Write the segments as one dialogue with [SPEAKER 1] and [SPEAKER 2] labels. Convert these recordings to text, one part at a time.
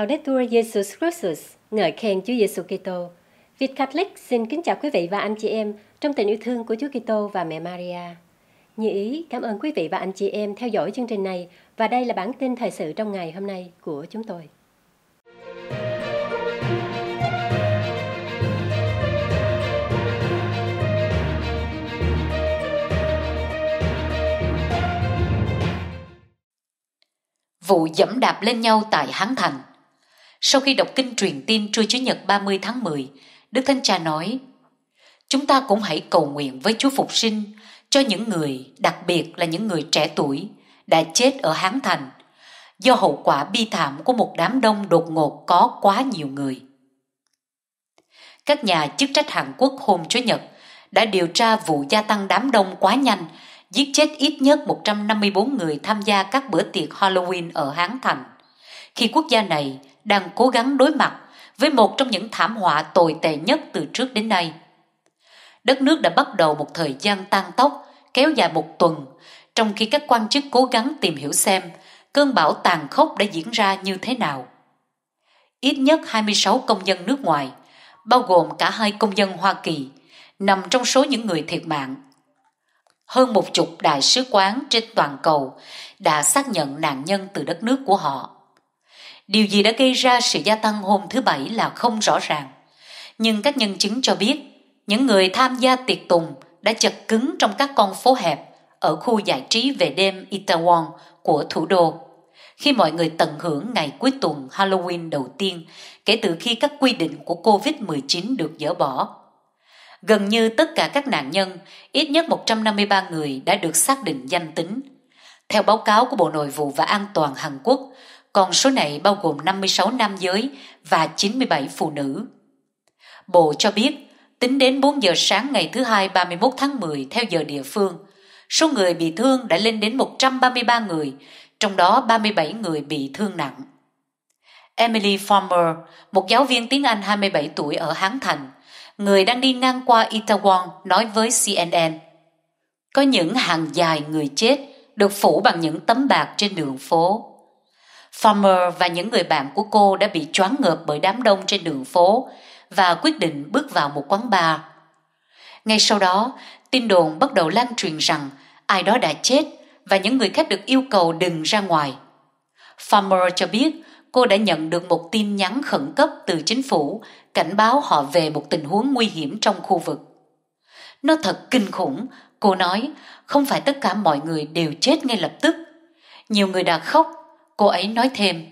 [SPEAKER 1] Laudetur Jesus Christus, ngợi khen Chúa Giêsu Kitô. Việt Catholic xin kính chào quý vị và anh chị em trong tình yêu thương của Chúa Kitô và mẹ Maria. Như ý, cảm ơn quý vị và anh chị em theo dõi chương trình này và đây là bản tin thời sự trong ngày hôm nay của chúng tôi. Vụ dẫm đạp lên nhau tại Hán Thành sau khi đọc kinh truyền tin trưa Chủ nhật 30 tháng 10, Đức Thánh Cha nói, chúng ta cũng hãy cầu nguyện với Chúa Phục sinh cho những người, đặc biệt là những người trẻ tuổi, đã chết ở Hán Thành do hậu quả bi thảm của một đám đông đột ngột có quá nhiều người. Các nhà chức trách Hàn Quốc hôm Chủ nhật đã điều tra vụ gia tăng đám đông quá nhanh, giết chết ít nhất 154 người tham gia các bữa tiệc Halloween ở Hán Thành. Khi quốc gia này đang cố gắng đối mặt với một trong những thảm họa tồi tệ nhất từ trước đến nay. Đất nước đã bắt đầu một thời gian tan tốc kéo dài một tuần, trong khi các quan chức cố gắng tìm hiểu xem cơn bão tàn khốc đã diễn ra như thế nào. Ít nhất 26 công dân nước ngoài, bao gồm cả hai công dân Hoa Kỳ, nằm trong số những người thiệt mạng. Hơn một chục đại sứ quán trên toàn cầu đã xác nhận nạn nhân từ đất nước của họ. Điều gì đã gây ra sự gia tăng hôm thứ Bảy là không rõ ràng. Nhưng các nhân chứng cho biết, những người tham gia tiệc tùng đã chật cứng trong các con phố hẹp ở khu giải trí về đêm Itaewon của thủ đô. Khi mọi người tận hưởng ngày cuối tuần Halloween đầu tiên kể từ khi các quy định của COVID-19 được dỡ bỏ. Gần như tất cả các nạn nhân, ít nhất 153 người đã được xác định danh tính. Theo báo cáo của Bộ Nội vụ và An toàn Hàn Quốc, con số này bao gồm 56 nam giới và 97 phụ nữ. Bộ cho biết, tính đến 4 giờ sáng ngày thứ hai 31 tháng 10 theo giờ địa phương, số người bị thương đã lên đến 133 người, trong đó 37 người bị thương nặng. Emily Farmer, một giáo viên tiếng Anh 27 tuổi ở Hán Thành, người đang đi ngang qua Itaewon nói với CNN. Có những hàng dài người chết được phủ bằng những tấm bạc trên đường phố. Farmer và những người bạn của cô đã bị choáng ngợp bởi đám đông trên đường phố và quyết định bước vào một quán bar. Ngay sau đó, tin đồn bắt đầu lan truyền rằng ai đó đã chết và những người khách được yêu cầu đừng ra ngoài. Farmer cho biết cô đã nhận được một tin nhắn khẩn cấp từ chính phủ cảnh báo họ về một tình huống nguy hiểm trong khu vực. Nó thật kinh khủng, cô nói, không phải tất cả mọi người đều chết ngay lập tức. Nhiều người đã khóc Cô ấy nói thêm,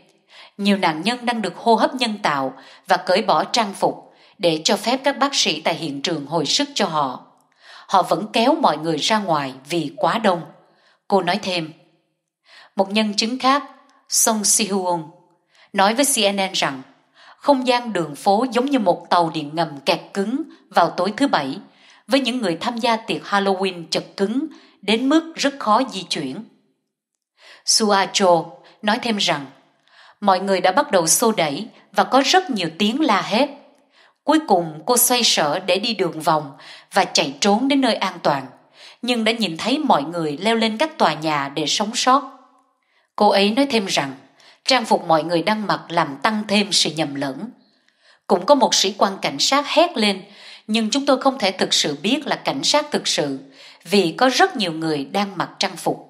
[SPEAKER 1] nhiều nạn nhân đang được hô hấp nhân tạo và cởi bỏ trang phục để cho phép các bác sĩ tại hiện trường hồi sức cho họ. Họ vẫn kéo mọi người ra ngoài vì quá đông. Cô nói thêm, một nhân chứng khác, Song Si-hyun, nói với CNN rằng không gian đường phố giống như một tàu điện ngầm kẹt cứng vào tối thứ Bảy với những người tham gia tiệc Halloween chật cứng đến mức rất khó di chuyển. Suacho nói thêm rằng mọi người đã bắt đầu xô đẩy và có rất nhiều tiếng la hét. Cuối cùng cô xoay sở để đi đường vòng và chạy trốn đến nơi an toàn, nhưng đã nhìn thấy mọi người leo lên các tòa nhà để sống sót. Cô ấy nói thêm rằng trang phục mọi người đang mặc làm tăng thêm sự nhầm lẫn. Cũng có một sĩ quan cảnh sát hét lên, nhưng chúng tôi không thể thực sự biết là cảnh sát thực sự vì có rất nhiều người đang mặc trang phục.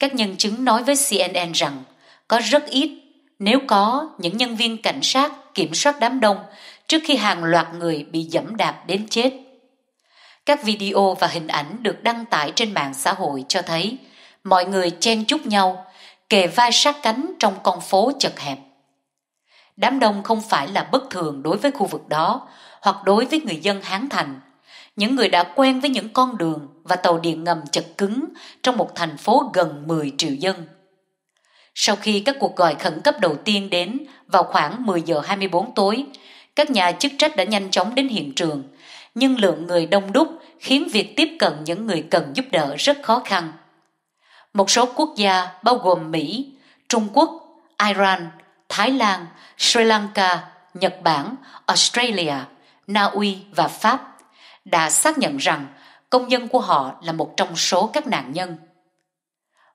[SPEAKER 1] Các nhân chứng nói với CNN rằng có rất ít, nếu có, những nhân viên cảnh sát kiểm soát đám đông trước khi hàng loạt người bị dẫm đạp đến chết. Các video và hình ảnh được đăng tải trên mạng xã hội cho thấy mọi người chen chúc nhau, kề vai sát cánh trong con phố chật hẹp. Đám đông không phải là bất thường đối với khu vực đó hoặc đối với người dân Hán Thành, những người đã quen với những con đường và tàu điện ngầm chật cứng trong một thành phố gần 10 triệu dân. Sau khi các cuộc gọi khẩn cấp đầu tiên đến vào khoảng 10 giờ 24 tối, các nhà chức trách đã nhanh chóng đến hiện trường, nhưng lượng người đông đúc khiến việc tiếp cận những người cần giúp đỡ rất khó khăn. Một số quốc gia bao gồm Mỹ, Trung Quốc, Iran, Thái Lan, Sri Lanka, Nhật Bản, Australia, Na Uy và Pháp đã xác nhận rằng công nhân của họ là một trong số các nạn nhân.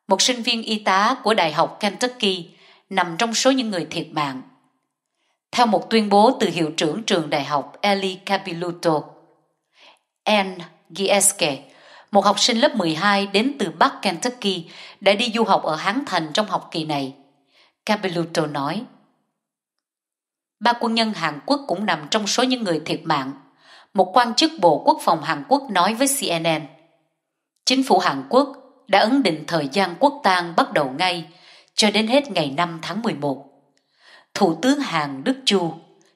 [SPEAKER 1] Một sinh viên y tá của Đại học Kentucky nằm trong số những người thiệt mạng. Theo một tuyên bố từ hiệu trưởng trường đại học Eli Capilluto, Anne Gieske, một học sinh lớp 12 đến từ Bắc Kentucky đã đi du học ở Hán Thành trong học kỳ này. Capelluto nói. Ba quân nhân Hàn Quốc cũng nằm trong số những người thiệt mạng một quan chức Bộ Quốc phòng Hàn Quốc nói với CNN. Chính phủ Hàn Quốc đã ấn định thời gian quốc tang bắt đầu ngay cho đến hết ngày 5 tháng 11. Thủ tướng Hàn Đức Chu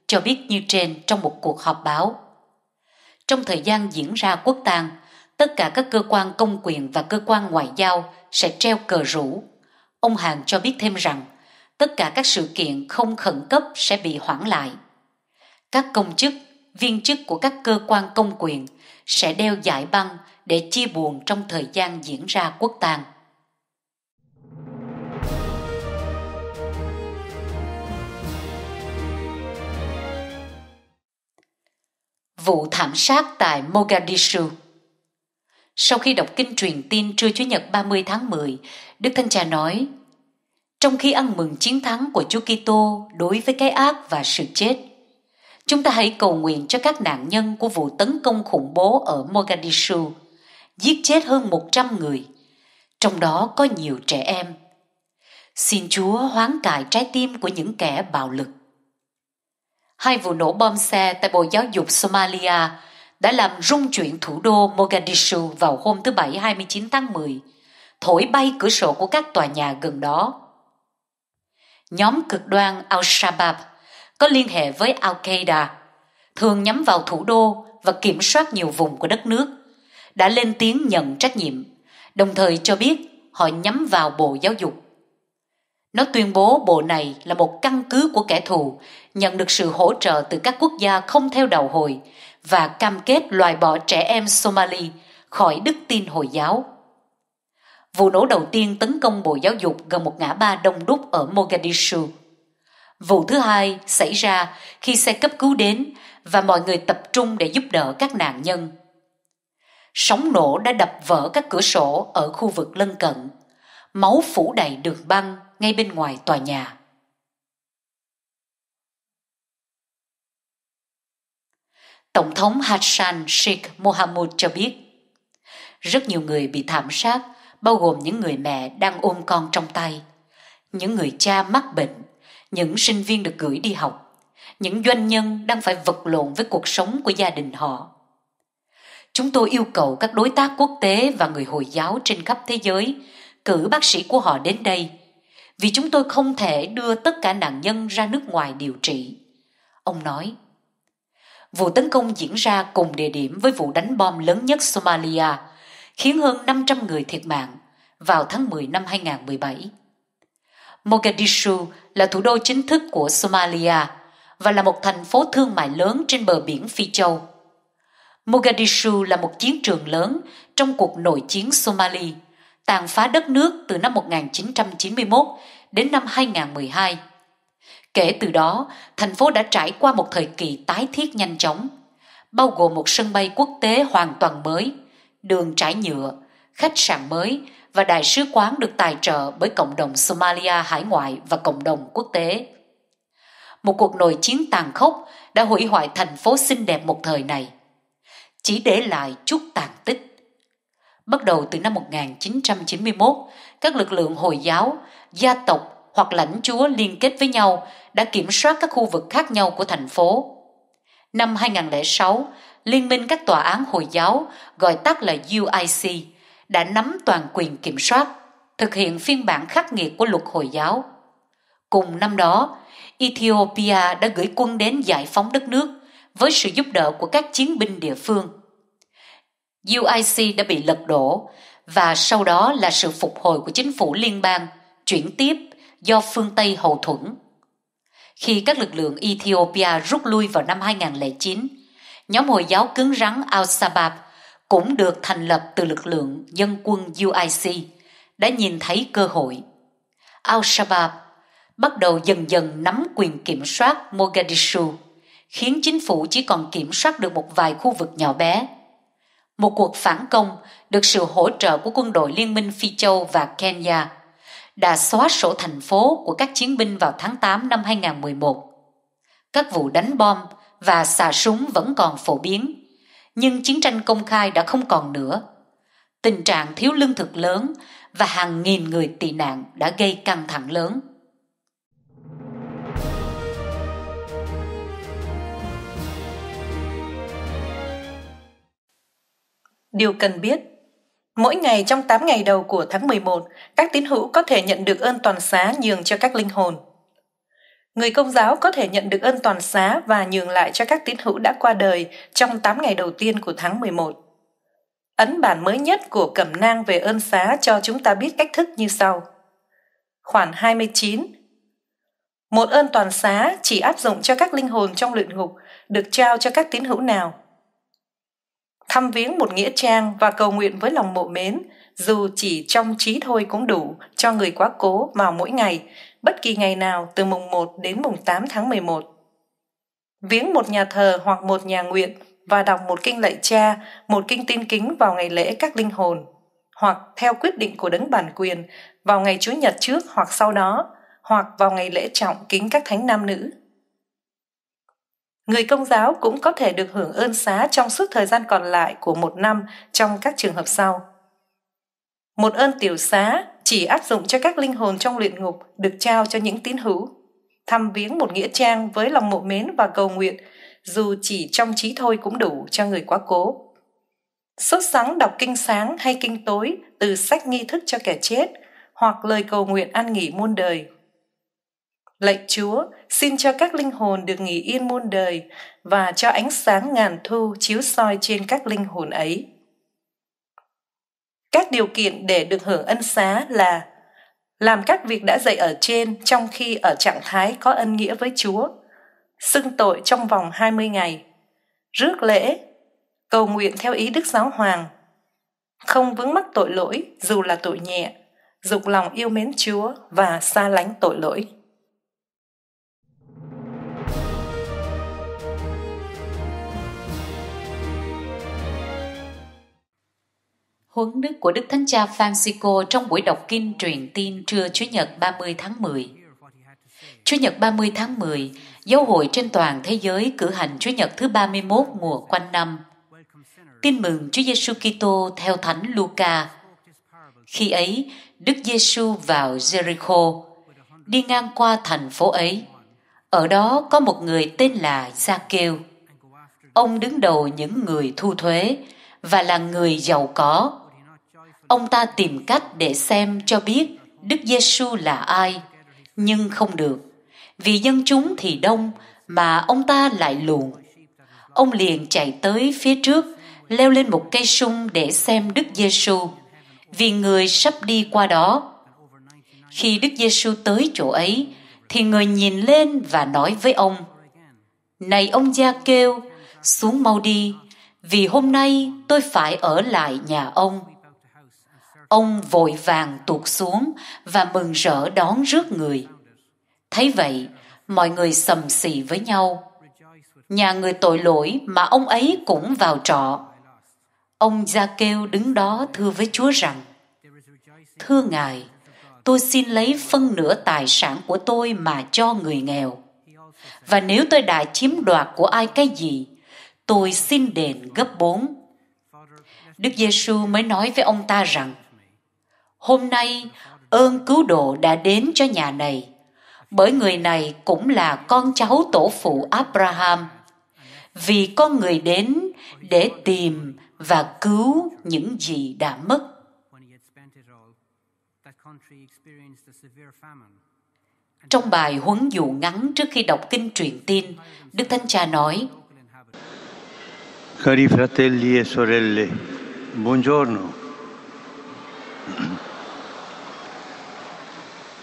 [SPEAKER 1] cho biết như trên trong một cuộc họp báo. Trong thời gian diễn ra quốc tang, tất cả các cơ quan công quyền và cơ quan ngoại giao sẽ treo cờ rủ. Ông Hàn cho biết thêm rằng, tất cả các sự kiện không khẩn cấp sẽ bị hoãn lại. Các công chức viên chức của các cơ quan công quyền sẽ đeo giải băng để chia buồn trong thời gian diễn ra quốc tang. Vụ thảm sát tại Mogadishu Sau khi đọc kinh truyền tin trưa Chủ nhật 30 tháng 10, Đức Thanh Cha nói Trong khi ăn mừng chiến thắng của Chúa Kitô đối với cái ác và sự chết – Chúng ta hãy cầu nguyện cho các nạn nhân của vụ tấn công khủng bố ở Mogadishu, giết chết hơn 100 người, trong đó có nhiều trẻ em. Xin Chúa hoán cải trái tim của những kẻ bạo lực. Hai vụ nổ bom xe tại Bộ Giáo dục Somalia đã làm rung chuyển thủ đô Mogadishu vào hôm thứ Bảy 29 tháng 10, thổi bay cửa sổ của các tòa nhà gần đó. Nhóm cực đoan Al-Shabaab có liên hệ với Al-Qaeda, thường nhắm vào thủ đô và kiểm soát nhiều vùng của đất nước, đã lên tiếng nhận trách nhiệm, đồng thời cho biết họ nhắm vào Bộ Giáo dục. Nó tuyên bố bộ này là một căn cứ của kẻ thù, nhận được sự hỗ trợ từ các quốc gia không theo đạo hồi và cam kết loại bỏ trẻ em Somali khỏi đức tin Hồi giáo. Vụ nổ đầu tiên tấn công Bộ Giáo dục gần một ngã ba đông đúc ở Mogadishu Vụ thứ hai xảy ra khi xe cấp cứu đến và mọi người tập trung để giúp đỡ các nạn nhân. Sóng nổ đã đập vỡ các cửa sổ ở khu vực lân cận. Máu phủ đầy đường băng ngay bên ngoài tòa nhà. Tổng thống Hassan Sheikh Mohamud cho biết, rất nhiều người bị thảm sát, bao gồm những người mẹ đang ôm con trong tay, những người cha mắc bệnh những sinh viên được gửi đi học những doanh nhân đang phải vật lộn với cuộc sống của gia đình họ chúng tôi yêu cầu các đối tác quốc tế và người hồi giáo trên khắp thế giới cử bác sĩ của họ đến đây vì chúng tôi không thể đưa tất cả nạn nhân ra nước ngoài điều trị ông nói vụ tấn công diễn ra cùng địa điểm với vụ đánh bom lớn nhất Somalia, khiến hơn 500 người thiệt mạng vào tháng 10 năm 2017. Mogadishu là thủ đô chính thức của Somalia và là một thành phố thương mại lớn trên bờ biển Phi Châu. Mogadishu là một chiến trường lớn trong cuộc nội chiến Somali, tàn phá đất nước từ năm 1991 đến năm 2012. Kể từ đó, thành phố đã trải qua một thời kỳ tái thiết nhanh chóng, bao gồm một sân bay quốc tế hoàn toàn mới, đường trải nhựa, khách sạn mới và đại sứ quán được tài trợ bởi cộng đồng Somalia hải ngoại và cộng đồng quốc tế. Một cuộc nội chiến tàn khốc đã hủy hoại thành phố xinh đẹp một thời này, chỉ để lại chút tàn tích. Bắt đầu từ năm 1991, các lực lượng Hồi giáo, gia tộc hoặc lãnh chúa liên kết với nhau đã kiểm soát các khu vực khác nhau của thành phố. Năm 2006, Liên minh các tòa án Hồi giáo, gọi tắt là UIC, đã nắm toàn quyền kiểm soát, thực hiện phiên bản khắc nghiệt của luật Hồi giáo. Cùng năm đó, Ethiopia đã gửi quân đến giải phóng đất nước với sự giúp đỡ của các chiến binh địa phương. UIC đã bị lật đổ và sau đó là sự phục hồi của chính phủ liên bang chuyển tiếp do phương Tây hậu thuẫn. Khi các lực lượng Ethiopia rút lui vào năm 2009, nhóm Hồi giáo cứng rắn Al-Shabaab cũng được thành lập từ lực lượng dân quân UIC đã nhìn thấy cơ hội. Al-Shabaab bắt đầu dần dần nắm quyền kiểm soát Mogadishu, khiến chính phủ chỉ còn kiểm soát được một vài khu vực nhỏ bé. Một cuộc phản công được sự hỗ trợ của quân đội Liên minh Phi Châu và Kenya đã xóa sổ thành phố của các chiến binh vào tháng 8 năm 2011. Các vụ đánh bom và xà súng vẫn còn phổ biến nhưng chiến tranh công khai đã không còn nữa tình trạng thiếu lương thực lớn và hàng nghìn người tị nạn đã gây căng thẳng lớn
[SPEAKER 2] Điều cần biết Mỗi ngày trong 8 ngày đầu của tháng 11, các tín hữu có thể nhận được ơn toàn xá nhường cho các linh hồn. Người công giáo có thể nhận được ân toàn xá và nhường lại cho các tín hữu đã qua đời trong 8 ngày đầu tiên của tháng 11. Ấn bản mới nhất của Cẩm nang về ơn xá cho chúng ta biết cách thức như sau. Khoản 29 Một ơn toàn xá chỉ áp dụng cho các linh hồn trong luyện ngục được trao cho các tín hữu nào. Thăm viếng một nghĩa trang và cầu nguyện với lòng mộ mến, dù chỉ trong trí thôi cũng đủ cho người quá cố vào mỗi ngày bất kỳ ngày nào từ mùng 1 đến mùng 8 tháng 11. Viếng một nhà thờ hoặc một nhà nguyện và đọc một kinh lạy cha, một kinh tin kính vào ngày lễ các linh hồn, hoặc theo quyết định của đấng bản quyền vào ngày Chủ nhật trước hoặc sau đó, hoặc vào ngày lễ trọng kính các thánh nam nữ. Người công giáo cũng có thể được hưởng ơn xá trong suốt thời gian còn lại của một năm trong các trường hợp sau. Một ơn tiểu xá chỉ áp dụng cho các linh hồn trong luyện ngục được trao cho những tín hữu. Thăm viếng một nghĩa trang với lòng mộ mến và cầu nguyện, dù chỉ trong trí thôi cũng đủ cho người quá cố. Sốt sáng đọc kinh sáng hay kinh tối từ sách nghi thức cho kẻ chết hoặc lời cầu nguyện an nghỉ muôn đời. Lạy Chúa, xin cho các linh hồn được nghỉ yên muôn đời và cho ánh sáng ngàn thu chiếu soi trên các linh hồn ấy. Các điều kiện để được hưởng ân xá là làm các việc đã dạy ở trên trong khi ở trạng thái có ân nghĩa với Chúa, xưng tội trong vòng 20 ngày, rước lễ, cầu nguyện theo ý Đức Giáo Hoàng, không vướng mắc tội lỗi dù là tội nhẹ, dục lòng yêu mến Chúa và xa lánh tội lỗi.
[SPEAKER 1] Huấn đức của Đức Thánh Cha Francisco trong buổi đọc kinh truyền tin trưa Chủ nhật 30 tháng 10. Chủ nhật 30 tháng 10, giáo hội trên toàn thế giới cử hành Chủ nhật thứ 31 mùa quanh năm. Tin mừng Chúa Giêsu Kitô theo Thánh Luca. Khi ấy, Đức Giêsu vào Jericho, đi ngang qua thành phố ấy. Ở đó có một người tên là Sa-kêu. Ông đứng đầu những người thu thuế và là người giàu có ông ta tìm cách để xem cho biết Đức Giêsu là ai, nhưng không được, vì dân chúng thì đông mà ông ta lại luồn. Ông liền chạy tới phía trước, leo lên một cây sung để xem Đức Giêsu, vì người sắp đi qua đó. Khi Đức Giêsu tới chỗ ấy, thì người nhìn lên và nói với ông: "Này ông gia kêu, xuống mau đi, vì hôm nay tôi phải ở lại nhà ông." ông vội vàng tuột xuống và mừng rỡ đón rước người thấy vậy mọi người sầm xì với nhau nhà người tội lỗi mà ông ấy cũng vào trọ ông gia kêu đứng đó thưa với chúa rằng thưa ngài tôi xin lấy phân nửa tài sản của tôi mà cho người nghèo và nếu tôi đã chiếm đoạt của ai cái gì tôi xin đền gấp bốn đức giêsu mới nói với ông ta rằng Hôm nay, ơn cứu độ đã đến cho nhà này, bởi người này cũng là con cháu tổ phụ Abraham. Vì con người đến để tìm và cứu những gì đã mất. Trong bài huấn dụ ngắn trước khi đọc kinh truyền tin, Đức Thánh Cha nói,
[SPEAKER 3] Cari fratelli e sorelle, buongiorno.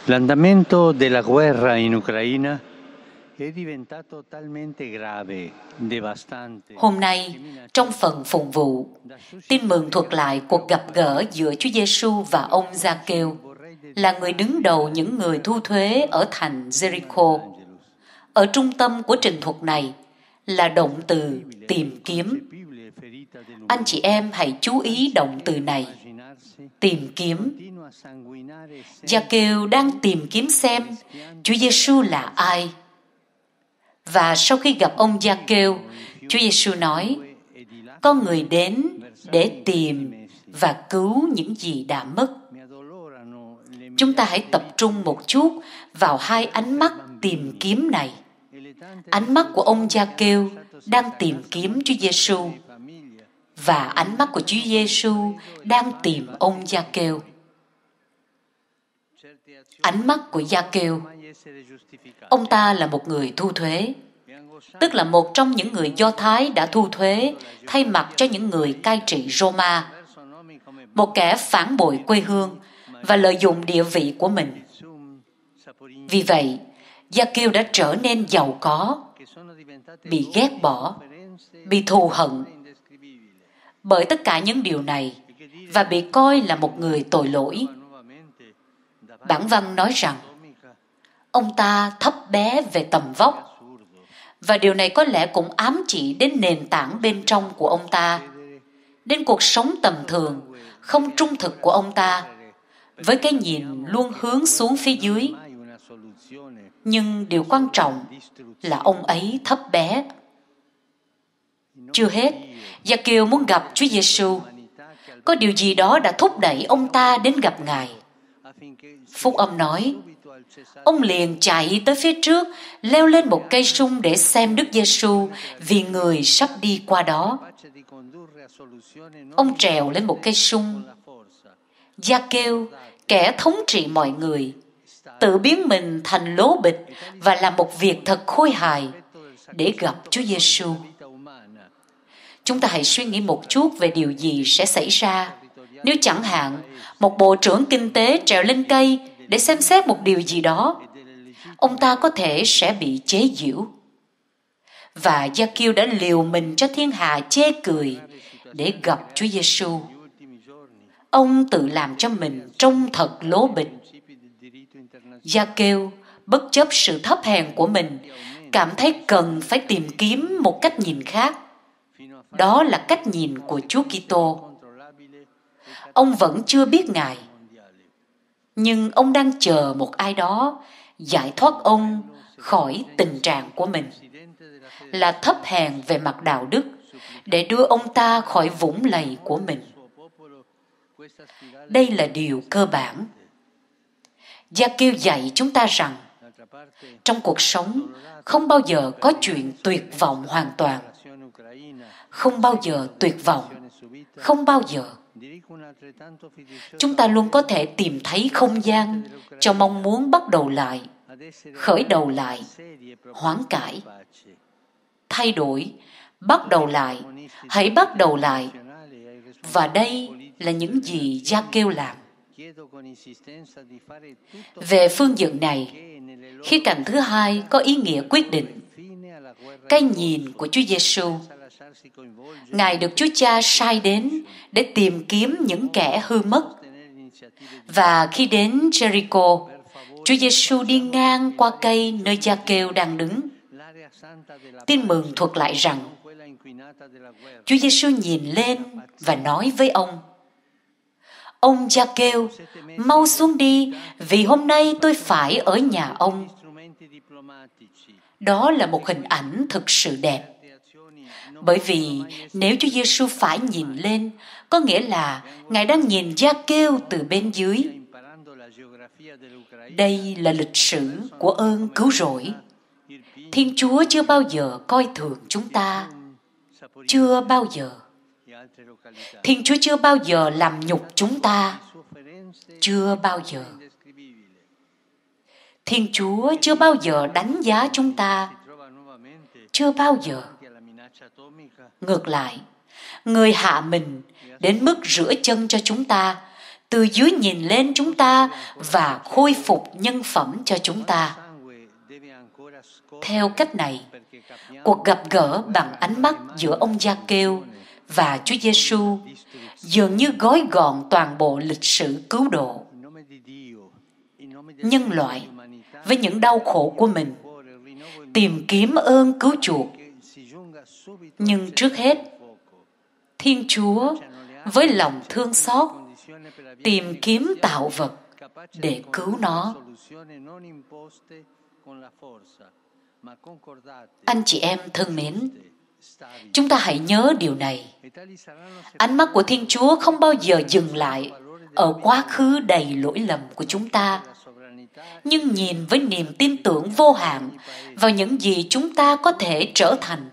[SPEAKER 3] L'andamento della guerra in Ucraina Hôm
[SPEAKER 1] nay, trong phần phụng vụ, tin mừng thuật lại cuộc gặp gỡ giữa Chúa Giêsu và ông Gia-kêu, là người đứng đầu những người thu thuế ở thành Jericho. Ở trung tâm của trình thuật này là động từ tìm kiếm. Anh chị em hãy chú ý động từ này, tìm kiếm Gia Kiều đang tìm kiếm xem Chúa Giêsu là ai. Và sau khi gặp ông Gia Kiều, Chúa Giêsu nói: "Có người đến để tìm và cứu những gì đã mất." Chúng ta hãy tập trung một chút vào hai ánh mắt tìm kiếm này. Ánh mắt của ông Gia Kiêu đang tìm kiếm Chúa Giêsu và ánh mắt của Chúa Giêsu đang tìm ông Gia Kêu ánh mắt của Gia Kiều. Ông ta là một người thu thuế, tức là một trong những người Do Thái đã thu thuế thay mặt cho những người cai trị Roma, một kẻ phản bội quê hương và lợi dụng địa vị của mình. Vì vậy, Gia Kiêu đã trở nên giàu có, bị ghét bỏ, bị thù hận. Bởi tất cả những điều này, và bị coi là một người tội lỗi bản văn nói rằng ông ta thấp bé về tầm vóc và điều này có lẽ cũng ám chỉ đến nền tảng bên trong của ông ta đến cuộc sống tầm thường không trung thực của ông ta với cái nhìn luôn hướng xuống phía dưới nhưng điều quan trọng là ông ấy thấp bé chưa hết gia kiều muốn gặp chúa giêsu có điều gì đó đã thúc đẩy ông ta đến gặp ngài Phúc âm nói, ông liền chạy tới phía trước, leo lên một cây sung để xem Đức Giêsu vì người sắp đi qua đó. Ông trèo lên một cây sung. Gia kêu, kẻ thống trị mọi người, tự biến mình thành lố bịch và làm một việc thật khôi hài để gặp Chúa Giêsu. Chúng ta hãy suy nghĩ một chút về điều gì sẽ xảy ra nếu chẳng hạn một bộ trưởng kinh tế trèo lên cây để xem xét một điều gì đó ông ta có thể sẽ bị chế giễu và gia kiêu đã liều mình cho thiên hạ chê cười để gặp chúa giêsu ông tự làm cho mình trông thật lố bịch gia kêu bất chấp sự thấp hèn của mình cảm thấy cần phải tìm kiếm một cách nhìn khác đó là cách nhìn của chúa kitô ông vẫn chưa biết ngài nhưng ông đang chờ một ai đó giải thoát ông khỏi tình trạng của mình là thấp hèn về mặt đạo đức để đưa ông ta khỏi vũng lầy của mình đây là điều cơ bản gia kêu dạy chúng ta rằng trong cuộc sống không bao giờ có chuyện tuyệt vọng hoàn toàn không bao giờ tuyệt vọng không bao giờ chúng ta luôn có thể tìm thấy không gian cho mong muốn bắt đầu lại khởi đầu lại hoán cải thay đổi bắt đầu lại hãy bắt đầu lại và đây là những gì gia kêu làm về phương diện này khía cạnh thứ hai có ý nghĩa quyết định cái nhìn của Chúa Giêsu. Ngài được Chúa Cha sai đến để tìm kiếm những kẻ hư mất. Và khi đến Jericho, Chúa Giêsu đi ngang qua cây nơi cha Kêu đang đứng. Tin mừng thuật lại rằng Chúa Giêsu nhìn lên và nói với ông: Ông cha Kêu, mau xuống đi vì hôm nay tôi phải ở nhà ông đó là một hình ảnh thực sự đẹp. Bởi vì nếu Chúa Giêsu phải nhìn lên, có nghĩa là Ngài đang nhìn gia kêu từ bên dưới. Đây là lịch sử của ơn cứu rỗi. Thiên Chúa chưa bao giờ coi thường chúng ta. Chưa bao giờ. Thiên Chúa chưa bao giờ làm nhục chúng ta. Chưa bao giờ thiên chúa chưa bao giờ đánh giá chúng ta chưa bao giờ ngược lại người hạ mình đến mức rửa chân cho chúng ta từ dưới nhìn lên chúng ta và khôi phục nhân phẩm cho chúng ta theo cách này cuộc gặp gỡ bằng ánh mắt giữa ông gia kêu và chúa giêsu dường như gói gọn toàn bộ lịch sử cứu độ nhân loại với những đau khổ của mình tìm kiếm ơn cứu chuộc nhưng trước hết thiên chúa với lòng thương xót tìm kiếm tạo vật để cứu nó anh chị em thân mến chúng ta hãy nhớ điều này ánh mắt của thiên chúa không bao giờ dừng lại ở quá khứ đầy lỗi lầm của chúng ta nhưng nhìn với niềm tin tưởng vô hạn vào những gì chúng ta có thể trở thành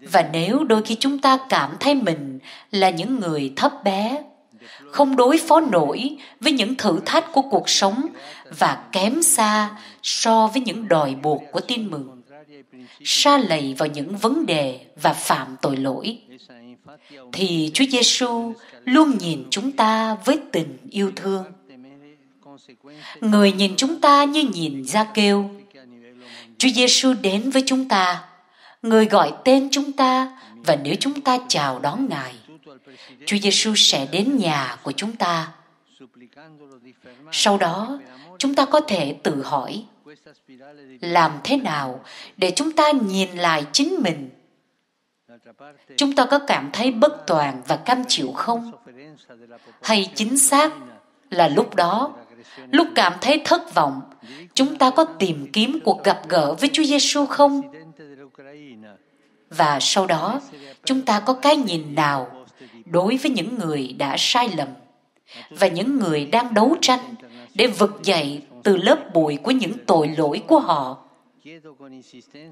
[SPEAKER 1] và nếu đôi khi chúng ta cảm thấy mình là những người thấp bé không đối phó nổi với những thử thách của cuộc sống và kém xa so với những đòi buộc của tin mừng sa lầy vào những vấn đề và phạm tội lỗi thì Chúa Giêsu luôn nhìn chúng ta với tình yêu thương. Người nhìn chúng ta như nhìn ra kêu. Chúa Giêsu đến với chúng ta, người gọi tên chúng ta và nếu chúng ta chào đón Ngài, Chúa Giêsu sẽ đến nhà của chúng ta. Sau đó, chúng ta có thể tự hỏi làm thế nào để chúng ta nhìn lại chính mình chúng ta có cảm thấy bất toàn và cam chịu không hay chính xác là lúc đó lúc cảm thấy thất vọng chúng ta có tìm kiếm cuộc gặp gỡ với chúa giêsu không và sau đó chúng ta có cái nhìn nào đối với những người đã sai lầm và những người đang đấu tranh để vực dậy từ lớp bụi của những tội lỗi của họ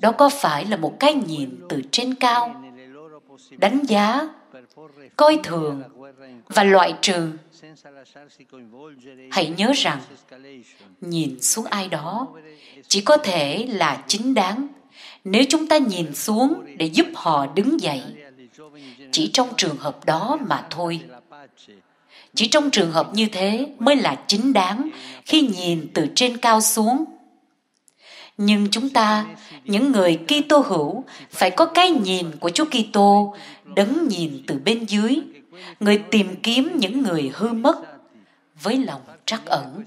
[SPEAKER 1] đó có phải là một cái nhìn từ trên cao đánh giá coi thường và loại trừ hãy nhớ rằng nhìn xuống ai đó chỉ có thể là chính đáng nếu chúng ta nhìn xuống để giúp họ đứng dậy chỉ trong trường hợp đó mà thôi chỉ trong trường hợp như thế mới là chính đáng khi nhìn từ trên cao xuống nhưng chúng ta những người Kitô hữu phải có cái nhìn của Chúa Kitô đấng nhìn từ bên dưới người tìm kiếm những người hư mất với lòng trắc ẩn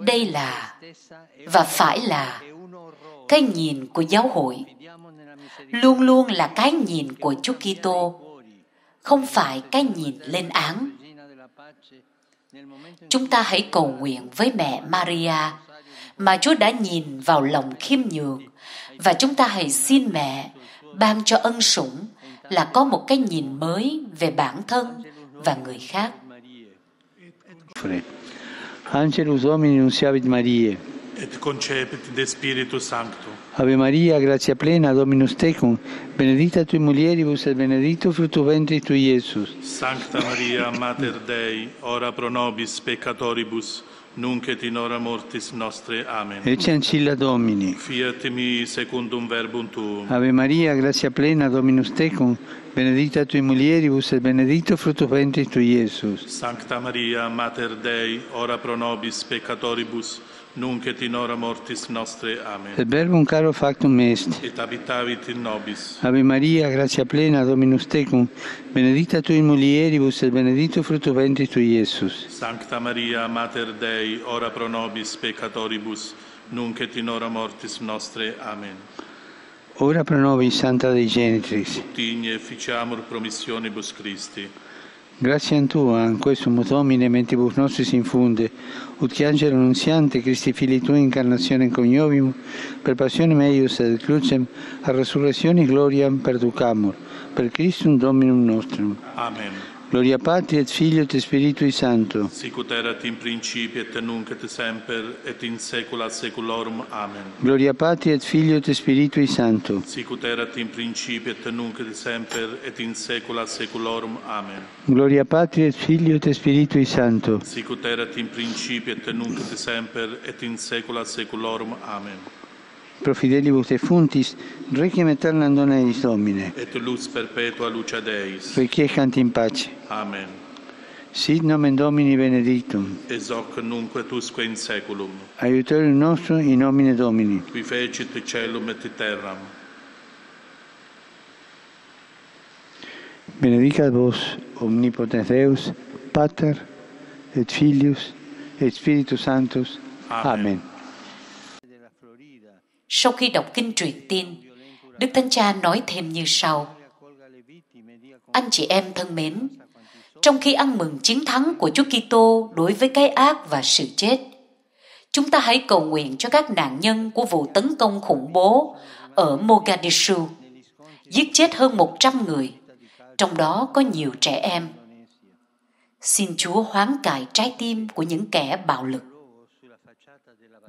[SPEAKER 1] đây là và phải là cái nhìn của giáo hội luôn luôn là cái nhìn của Chúa Kitô không phải cái nhìn lên án. Chúng ta hãy cầu nguyện với mẹ Maria mà Chúa đã nhìn vào lòng khiêm nhường và chúng ta hãy xin mẹ ban cho ân sủng là có một cái nhìn mới về bản thân và người khác.
[SPEAKER 3] Angelus Domini nunciavit Mariae
[SPEAKER 4] et concepit de Spiritus Sanctum
[SPEAKER 3] Ave Maria, grazia plena, Dominus tecum, benedicta tui mulieribus et benedictus fructus ventris tui, Iesus.
[SPEAKER 4] Sancta Maria, Mater Dei, ora pro nobis peccatoribus, nunc et in hora mortis nostre. Amen. Ecce ancilla Domini. Fiat mi secundum verbum tuum. Ave
[SPEAKER 3] Maria, grazia plena, Dominus tecum, benedicta tui mulieribus et benedictus fructus ventris tui, Iesus.
[SPEAKER 4] Sancta Maria, Mater Dei, ora pro nobis peccatoribus, nunc et in hora mortis nostre. Amen. Et
[SPEAKER 3] verbum caro factum est.
[SPEAKER 4] Et habitavit in nobis.
[SPEAKER 3] Ave Maria, gratia plena, Dominus tecum, benedicta tu in mulieribus et benedictus fructus ventris tui, Iesus.
[SPEAKER 4] Sancta Maria, Mater Dei, ora pro nobis peccatoribus, nunc et in hora mortis nostre. Amen.
[SPEAKER 3] Ora pro nobis, Santa Dei Genitrix. Ut
[SPEAKER 4] igne promissionibus Christi.
[SPEAKER 3] Grazie a Tua, in questo mutomine mentibus nostris infunde, ut che angelo annunziante Christi fili Tu, incarnazione coniovium, per passione meius ad crucem, a resurrezione gloriam perducamur, per Christum Dominum nostrum. Amen. Gloria Patri et Figlio et Spiritui Santo.
[SPEAKER 4] Sicut erat in principio et nunc et semper et in saecula saeculorum. Amen.
[SPEAKER 3] Gloria Patri et Figlio et Spiritui Santo.
[SPEAKER 4] Sicut erat in principio et nunc et semper et in saecula saeculorum. Amen.
[SPEAKER 3] Gloria Patri et Figlio et Spiritui Santo.
[SPEAKER 4] Sicut erat in principio et nunc et semper et in saecula saeculorum. Amen
[SPEAKER 3] pro fidelibus defuntis, requiem aeternam dona eis Domine.
[SPEAKER 4] Et lux perpetua lucia Deis.
[SPEAKER 3] Requiescant in pace. Amen. Sit nomen Domini benedictum.
[SPEAKER 4] Ex hoc nunc et in saeculum.
[SPEAKER 3] Aiutorium nostrum in nomine Domini.
[SPEAKER 4] Qui fecit caelum et terram.
[SPEAKER 3] Benedicat vos omnipotens Deus, Pater et Filius et Spiritus Sanctus. Amen. Amen.
[SPEAKER 1] Sau khi đọc kinh truyền tin, Đức Thánh Cha nói thêm như sau. Anh chị em thân mến, trong khi ăn mừng chiến thắng của Chúa Kitô đối với cái ác và sự chết, chúng ta hãy cầu nguyện cho các nạn nhân của vụ tấn công khủng bố ở Mogadishu, giết chết hơn 100 người, trong đó có nhiều trẻ em. Xin Chúa hoán cải trái tim của những kẻ bạo lực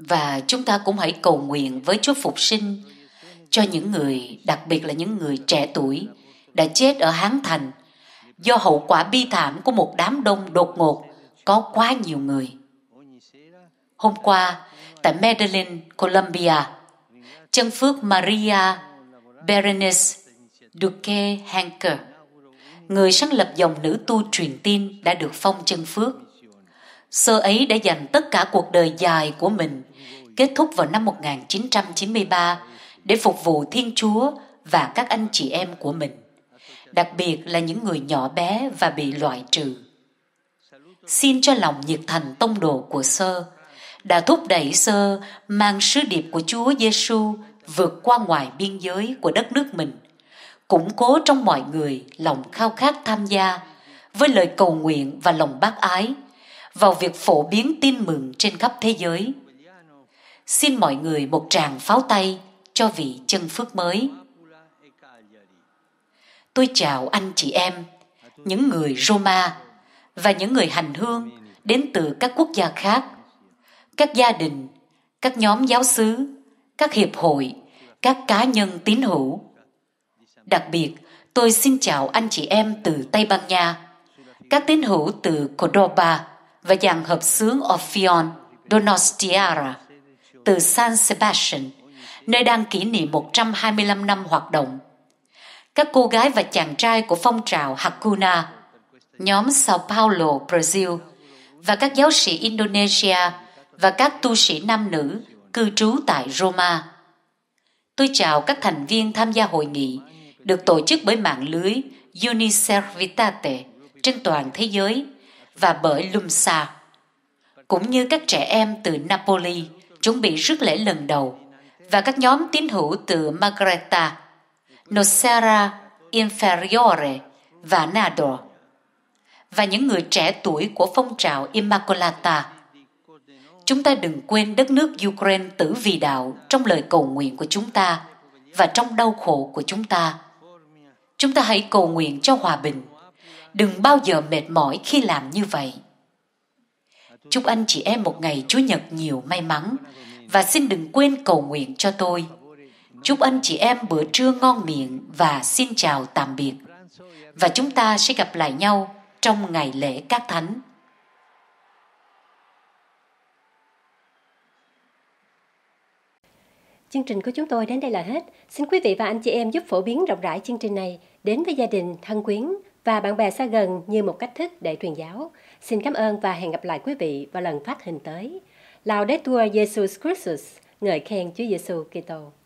[SPEAKER 1] và chúng ta cũng hãy cầu nguyện với Chúa phục sinh cho những người, đặc biệt là những người trẻ tuổi đã chết ở Hán Thành do hậu quả bi thảm của một đám đông đột ngột có quá nhiều người. Hôm qua, tại Medellin, Colombia, chân phước Maria Berenice Duque Hanker, người sáng lập dòng nữ tu truyền tin đã được phong chân phước. Sơ ấy đã dành tất cả cuộc đời dài của mình kết thúc vào năm 1993 để phục vụ Thiên Chúa và các anh chị em của mình, đặc biệt là những người nhỏ bé và bị loại trừ. Xin cho lòng nhiệt thành tông đồ của sơ đã thúc đẩy sơ mang sứ điệp của Chúa Giêsu vượt qua ngoài biên giới của đất nước mình, củng cố trong mọi người lòng khao khát tham gia với lời cầu nguyện và lòng bác ái vào việc phổ biến tin mừng trên khắp thế giới xin mọi người một tràng pháo tay cho vị chân phước mới. Tôi chào anh chị em, những người Roma và những người hành hương đến từ các quốc gia khác, các gia đình, các nhóm giáo xứ, các hiệp hội, các cá nhân tín hữu. Đặc biệt, tôi xin chào anh chị em từ Tây Ban Nha, các tín hữu từ Cordoba và dàn hợp xướng Orfeon Donostiara từ San Sebastian, nơi đang kỷ niệm 125 năm hoạt động. Các cô gái và chàng trai của phong trào Hakuna, nhóm Sao Paulo, Brazil và các giáo sĩ Indonesia và các tu sĩ nam nữ cư trú tại Roma. Tôi chào các thành viên tham gia hội nghị được tổ chức bởi mạng lưới Uniservitate trên toàn thế giới và bởi LUMSA, cũng như các trẻ em từ Napoli, chuẩn bị rước lễ lần đầu và các nhóm tín hữu từ Margareta, Nocera Inferiore và Nador và những người trẻ tuổi của phong trào Immaculata. Chúng ta đừng quên đất nước Ukraine tử vì đạo trong lời cầu nguyện của chúng ta và trong đau khổ của chúng ta. Chúng ta hãy cầu nguyện cho hòa bình. Đừng bao giờ mệt mỏi khi làm như vậy. Chúc anh chị em một ngày Chúa Nhật nhiều may mắn và xin đừng quên cầu nguyện cho tôi. Chúc anh chị em bữa trưa ngon miệng và xin chào tạm biệt. Và chúng ta sẽ gặp lại nhau trong ngày lễ các thánh. Chương trình của chúng tôi đến đây là hết. Xin quý vị và anh chị em giúp phổ biến rộng rãi chương trình này đến với gia đình, thân quyến và bạn bè xa gần như một cách thức để truyền giáo. Xin cảm ơn và hẹn gặp lại quý vị vào lần phát hình tới. Laudetur Jesus Christus, ngợi khen Chúa Giêsu Kitô.